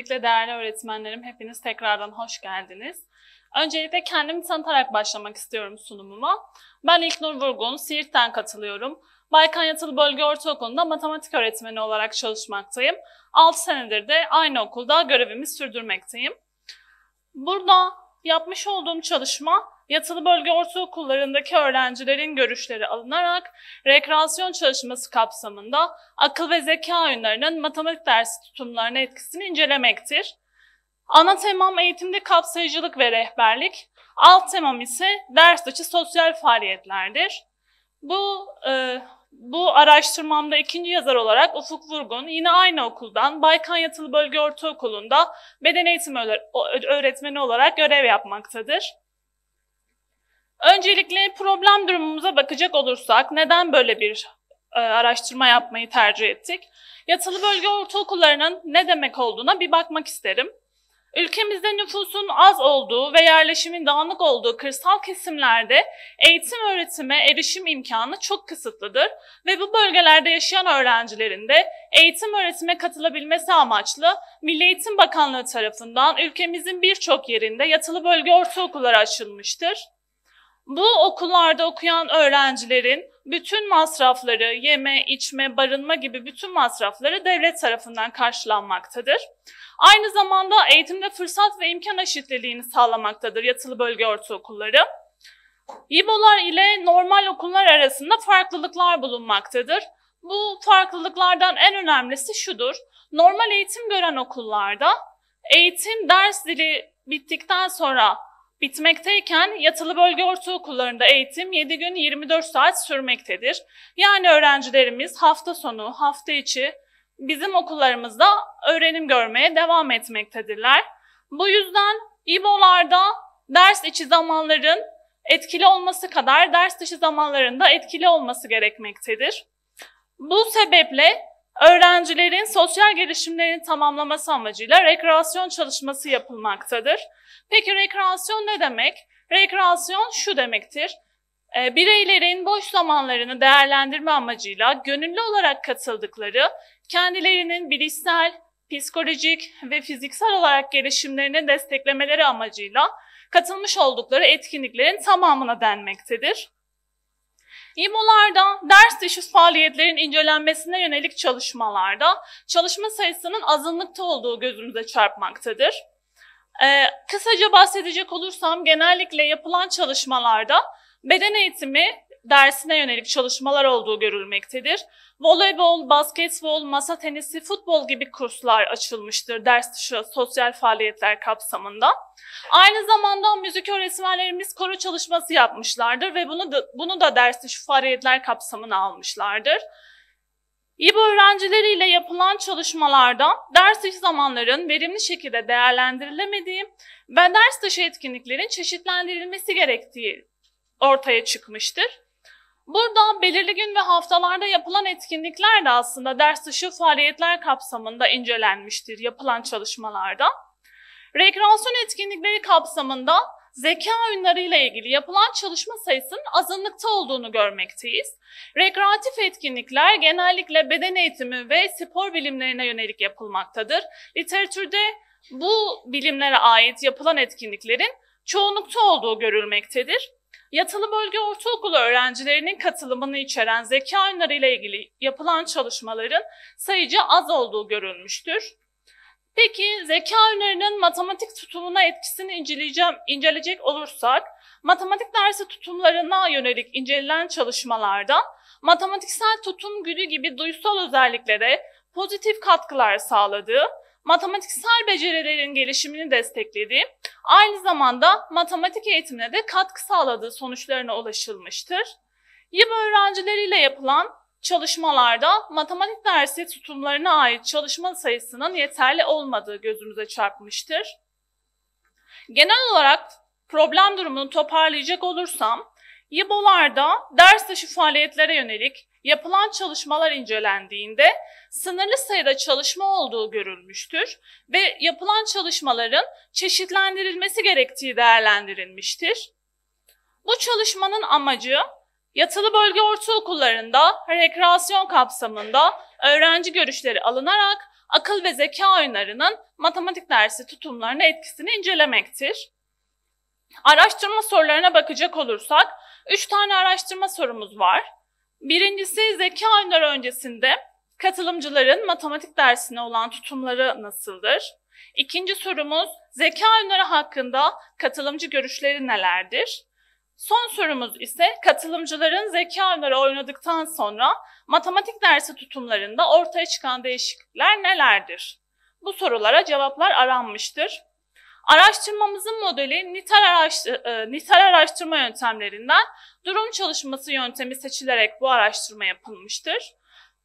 Öncelikle değerli öğretmenlerim hepiniz tekrardan hoş geldiniz. Öncelikle kendimi tanıtarak başlamak istiyorum sunumuma. Ben İlknur Vurgun, Siirt'ten katılıyorum. Balkan Yatılı Bölge Ortaokulu'nda matematik öğretmeni olarak çalışmaktayım. 6 senedir de aynı okulda görevimi sürdürmekteyim. Burada yapmış olduğum çalışma yatılı bölge ortaokullarındaki öğrencilerin görüşleri alınarak rekreasyon çalışması kapsamında akıl ve zeka oyunlarının matematik dersi tutumlarına etkisini incelemektir. Ana temam eğitimde kapsayıcılık ve rehberlik, alt temam ise ders dışı sosyal faaliyetlerdir. Bu e, bu araştırmamda ikinci yazar olarak Ufuk Vurgun yine aynı okuldan Baykan Yatılı Bölge Ortaokulu'nda beden eğitimi öğretmeni olarak görev yapmaktadır. Öncelikle problem durumumuza bakacak olursak neden böyle bir e, araştırma yapmayı tercih ettik? Yatılı bölge ortaokullarının ne demek olduğuna bir bakmak isterim. Ülkemizde nüfusun az olduğu ve yerleşimin dağınık olduğu kırsal kesimlerde eğitim öğretime erişim imkanı çok kısıtlıdır ve bu bölgelerde yaşayan öğrencilerin de eğitim öğretime katılabilmesi amaçlı Milli Eğitim Bakanlığı tarafından ülkemizin birçok yerinde yatılı bölge ortaokulları açılmıştır. Bu okullarda okuyan öğrencilerin bütün masrafları, yeme, içme, barınma gibi bütün masrafları devlet tarafından karşılanmaktadır. Aynı zamanda eğitimde fırsat ve imkan eşitliliğini sağlamaktadır yatılı bölge ortaokulları. İBO'lar ile normal okullar arasında farklılıklar bulunmaktadır. Bu farklılıklardan en önemlisi şudur. Normal eğitim gören okullarda eğitim ders dili bittikten sonra Bitmekteyken yatılı bölge ortaokullarında eğitim 7 gün 24 saat sürmektedir. Yani öğrencilerimiz hafta sonu, hafta içi bizim okullarımızda öğrenim görmeye devam etmektedirler. Bu yüzden İBO'larda ders içi zamanların etkili olması kadar ders dışı zamanlarında etkili olması gerekmektedir. Bu sebeple öğrencilerin sosyal gelişimlerini tamamlaması amacıyla rekreasyon çalışması yapılmaktadır. Peki rekreasyon ne demek? Rekreasyon şu demektir. Ee, bireylerin boş zamanlarını değerlendirme amacıyla gönüllü olarak katıldıkları, kendilerinin bilişsel, psikolojik ve fiziksel olarak gelişimlerini desteklemeleri amacıyla katılmış oldukları etkinliklerin tamamına denmektedir. İMO'larda ders dışı faaliyetlerin incelenmesine yönelik çalışmalarda çalışma sayısının azınlıkta olduğu gözümüze çarpmaktadır. Ee, kısaca bahsedecek olursam genellikle yapılan çalışmalarda beden eğitimi dersine yönelik çalışmalar olduğu görülmektedir. Voleybol, basketbol, masa tenisi, futbol gibi kurslar açılmıştır ders dışı sosyal faaliyetler kapsamında. Aynı zamanda müzik öğretmenlerimiz koro çalışması yapmışlardır ve bunu da, bunu da ders dışı faaliyetler kapsamına almışlardır. İB öğrencileriyle yapılan çalışmalarda ders dışı zamanların verimli şekilde değerlendirilemediği ve ders dışı etkinliklerin çeşitlendirilmesi gerektiği ortaya çıkmıştır. Burada belirli gün ve haftalarda yapılan etkinlikler de aslında ders dışı faaliyetler kapsamında incelenmiştir yapılan çalışmalarda. Rekreasyon etkinlikleri kapsamında zeka ile ilgili yapılan çalışma sayısının azınlıkta olduğunu görmekteyiz. Rekreatif etkinlikler genellikle beden eğitimi ve spor bilimlerine yönelik yapılmaktadır. Literatürde bu bilimlere ait yapılan etkinliklerin çoğunlukta olduğu görülmektedir. Yatılı bölge ortaokulu öğrencilerinin katılımını içeren zeka oyunları ile ilgili yapılan çalışmaların sayıca az olduğu görülmüştür. Peki zeka oyunlarının matematik tutumuna etkisini inceleyeceğim, inceleyecek olursak, matematik dersi tutumlarına yönelik incelenen çalışmalarda matematiksel tutum güdü gibi duysal özelliklere pozitif katkılar sağladığı, matematiksel becerilerin gelişimini desteklediği, aynı zamanda matematik eğitimine de katkı sağladığı sonuçlarına ulaşılmıştır. YİB öğrencileriyle yapılan çalışmalarda matematik dersi tutumlarına ait çalışma sayısının yeterli olmadığı gözümüze çarpmıştır. Genel olarak problem durumunu toparlayacak olursam, YİBO'larda ders dışı faaliyetlere yönelik Yapılan çalışmalar incelendiğinde sınırlı sayıda çalışma olduğu görülmüştür ve yapılan çalışmaların çeşitlendirilmesi gerektiği değerlendirilmiştir. Bu çalışmanın amacı yatılı bölge ortaokullarında rekreasyon kapsamında öğrenci görüşleri alınarak akıl ve zeka oyunlarının matematik dersi tutumlarına etkisini incelemektir. Araştırma sorularına bakacak olursak 3 tane araştırma sorumuz var. Birincisi zeka oyunları öncesinde katılımcıların matematik dersine olan tutumları nasıldır? İkinci sorumuz zeka oyunları hakkında katılımcı görüşleri nelerdir? Son sorumuz ise katılımcıların zeka oyunları oynadıktan sonra matematik dersi tutumlarında ortaya çıkan değişiklikler nelerdir? Bu sorulara cevaplar aranmıştır. Araştırmamızın modeli nitel, araştır, e, araştırma yöntemlerinden durum çalışması yöntemi seçilerek bu araştırma yapılmıştır.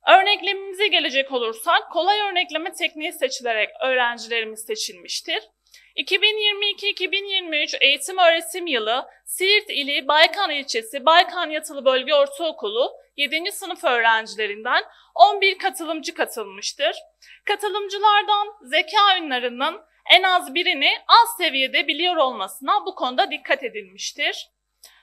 Örneklemimize gelecek olursak kolay örnekleme tekniği seçilerek öğrencilerimiz seçilmiştir. 2022-2023 eğitim öğretim yılı Siirt ili Baykan ilçesi Baykan Yatılı Bölge Ortaokulu 7. sınıf öğrencilerinden 11 katılımcı katılmıştır. Katılımcılardan zeka oyunlarının en az birini az seviyede biliyor olmasına bu konuda dikkat edilmiştir.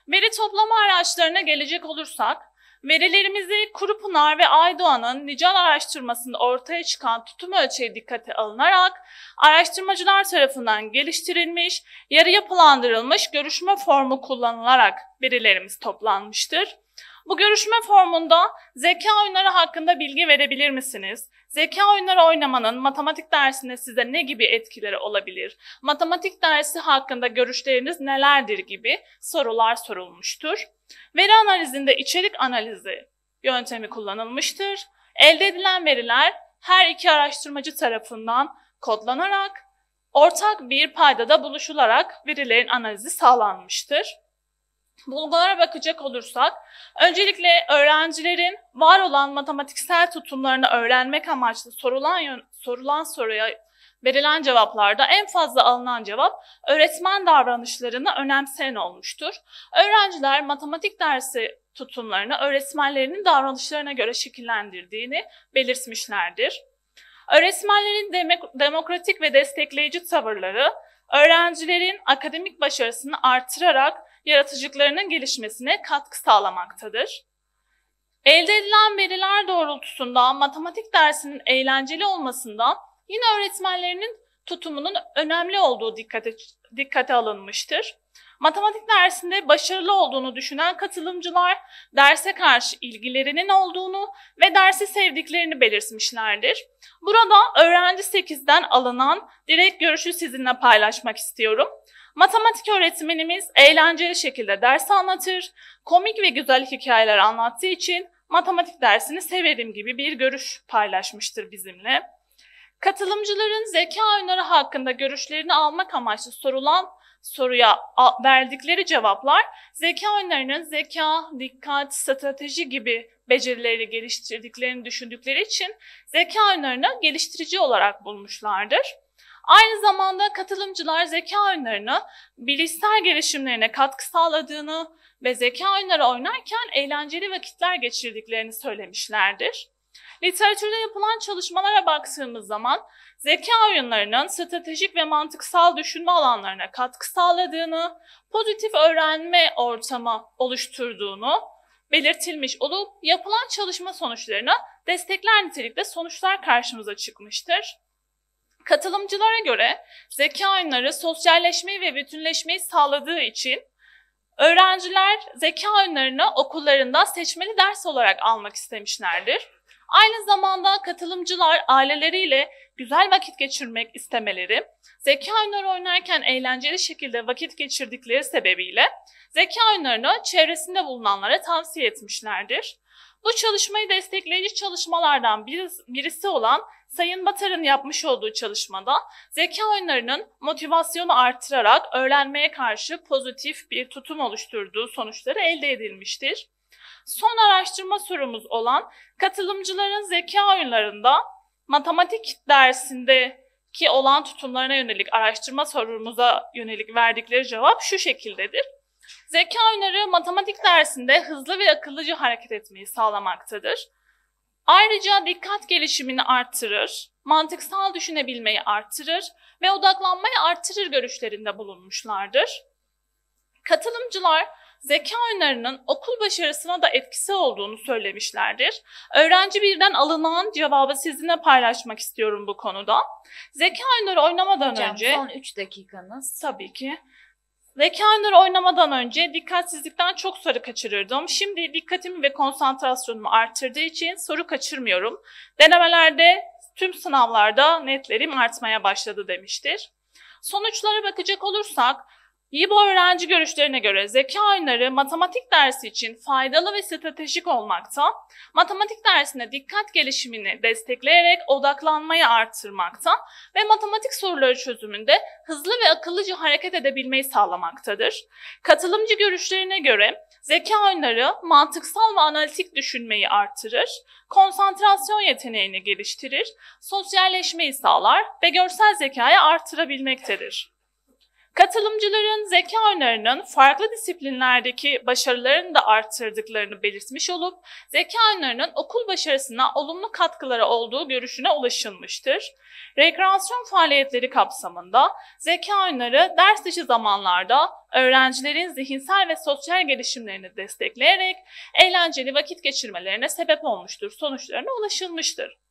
Veri toplama araçlarına gelecek olursak, verilerimizi Kurupınar ve Aydoğan'ın nicel araştırmasında ortaya çıkan tutum ölçeği dikkate alınarak araştırmacılar tarafından geliştirilmiş, yarı yapılandırılmış görüşme formu kullanılarak verilerimiz toplanmıştır. Bu görüşme formunda zeka oyunları hakkında bilgi verebilir misiniz? Zeka oyunları oynamanın matematik dersinde size ne gibi etkileri olabilir? Matematik dersi hakkında görüşleriniz nelerdir gibi sorular sorulmuştur. Veri analizinde içerik analizi yöntemi kullanılmıştır. Elde edilen veriler her iki araştırmacı tarafından kodlanarak ortak bir paydada buluşularak verilerin analizi sağlanmıştır. Bulgulara bakacak olursak, öncelikle öğrencilerin var olan matematiksel tutumlarını öğrenmek amaçlı sorulan, sorulan soruya verilen cevaplarda en fazla alınan cevap öğretmen davranışlarını önemseyen olmuştur. Öğrenciler matematik dersi tutumlarını öğretmenlerinin davranışlarına göre şekillendirdiğini belirtmişlerdir. Öğretmenlerin demokratik ve destekleyici tavırları öğrencilerin akademik başarısını artırarak yaratıcılıklarının gelişmesine katkı sağlamaktadır. Elde edilen veriler doğrultusunda matematik dersinin eğlenceli olmasından yine öğretmenlerinin tutumunun önemli olduğu dikkate, dikkate alınmıştır. Matematik dersinde başarılı olduğunu düşünen katılımcılar derse karşı ilgilerinin olduğunu ve dersi sevdiklerini belirtmişlerdir. Burada öğrenci 8'den alınan direkt görüşü sizinle paylaşmak istiyorum. Matematik öğretmenimiz eğlenceli şekilde ders anlatır, komik ve güzel hikayeler anlattığı için matematik dersini severim gibi bir görüş paylaşmıştır bizimle. Katılımcıların zeka oyunları hakkında görüşlerini almak amaçlı sorulan soruya verdikleri cevaplar zeka oyunlarının zeka, dikkat, strateji gibi becerileri geliştirdiklerini düşündükleri için zeka oyunlarını geliştirici olarak bulmuşlardır. Aynı zamanda katılımcılar zeka oyunlarını bilişsel gelişimlerine katkı sağladığını ve zeka oyunları oynarken eğlenceli vakitler geçirdiklerini söylemişlerdir. Literatürde yapılan çalışmalara baktığımız zaman zeka oyunlarının stratejik ve mantıksal düşünme alanlarına katkı sağladığını, pozitif öğrenme ortamı oluşturduğunu belirtilmiş olup yapılan çalışma sonuçlarına destekler nitelikte sonuçlar karşımıza çıkmıştır. Katılımcılara göre zeka oyunları sosyalleşmeyi ve bütünleşmeyi sağladığı için öğrenciler zeka oyunlarını okullarında seçmeli ders olarak almak istemişlerdir. Aynı zamanda katılımcılar aileleriyle güzel vakit geçirmek istemeleri, zeka oyunları oynarken eğlenceli şekilde vakit geçirdikleri sebebiyle zeka oyunlarını çevresinde bulunanlara tavsiye etmişlerdir. Bu çalışmayı destekleyici çalışmalardan birisi olan Sayın Batar'ın yapmış olduğu çalışmada zeka oyunlarının motivasyonu artırarak öğrenmeye karşı pozitif bir tutum oluşturduğu sonuçları elde edilmiştir. Son araştırma sorumuz olan katılımcıların zeka oyunlarında matematik dersindeki olan tutumlarına yönelik araştırma sorumuza yönelik verdikleri cevap şu şekildedir. Zeka oyunları matematik dersinde hızlı ve akıllıca hareket etmeyi sağlamaktadır. Ayrıca dikkat gelişimini artırır, mantıksal düşünebilmeyi artırır ve odaklanmayı artırır görüşlerinde bulunmuşlardır. Katılımcılar zeka oyunlarının okul başarısına da etkisi olduğunu söylemişlerdir. Öğrenci birden alınan cevabı sizinle paylaşmak istiyorum bu konuda. Zeka oyunları oynamadan Hocam, önce... son 3 dakikanız. Tabii ki. Reki oynamadan önce dikkatsizlikten çok soru kaçırırdım. Şimdi dikkatimi ve konsantrasyonumu arttırdığı için soru kaçırmıyorum. Denemelerde tüm sınavlarda netlerim artmaya başladı demiştir. Sonuçlara bakacak olursak İbo öğrenci görüşlerine göre zeka oyunları matematik dersi için faydalı ve stratejik olmakta, matematik dersine dikkat gelişimini destekleyerek odaklanmayı artırmakta ve matematik soruları çözümünde hızlı ve akıllıca hareket edebilmeyi sağlamaktadır. Katılımcı görüşlerine göre zeka oyunları mantıksal ve analitik düşünmeyi artırır, konsantrasyon yeteneğini geliştirir, sosyalleşmeyi sağlar ve görsel zekayı artırabilmektedir. Katılımcıların zeka oyunlarının farklı disiplinlerdeki başarılarını da arttırdıklarını belirtmiş olup, zeka oyunlarının okul başarısına olumlu katkıları olduğu görüşüne ulaşılmıştır. Rekreasyon faaliyetleri kapsamında zeka oyunları ders dışı zamanlarda öğrencilerin zihinsel ve sosyal gelişimlerini destekleyerek eğlenceli vakit geçirmelerine sebep olmuştur, sonuçlarına ulaşılmıştır.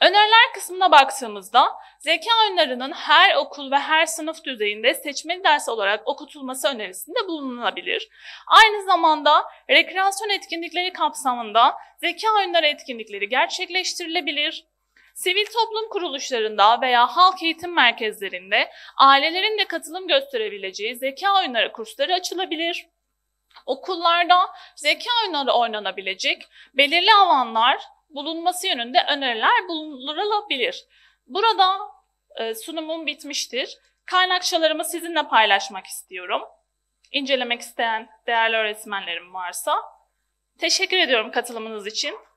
Öneriler kısmına baktığımızda zeka oyunlarının her okul ve her sınıf düzeyinde seçmeli ders olarak okutulması önerisinde bulunabilir. Aynı zamanda rekreasyon etkinlikleri kapsamında zeka oyunları etkinlikleri gerçekleştirilebilir. Sivil toplum kuruluşlarında veya halk eğitim merkezlerinde ailelerin de katılım gösterebileceği zeka oyunları kursları açılabilir. Okullarda zeka oyunları oynanabilecek belirli alanlar bulunması yönünde öneriler bulunulabilir. Burada e, sunumum bitmiştir. Kaynakçalarımı sizinle paylaşmak istiyorum. İncelemek isteyen değerli öğretmenlerim varsa. Teşekkür ediyorum katılımınız için.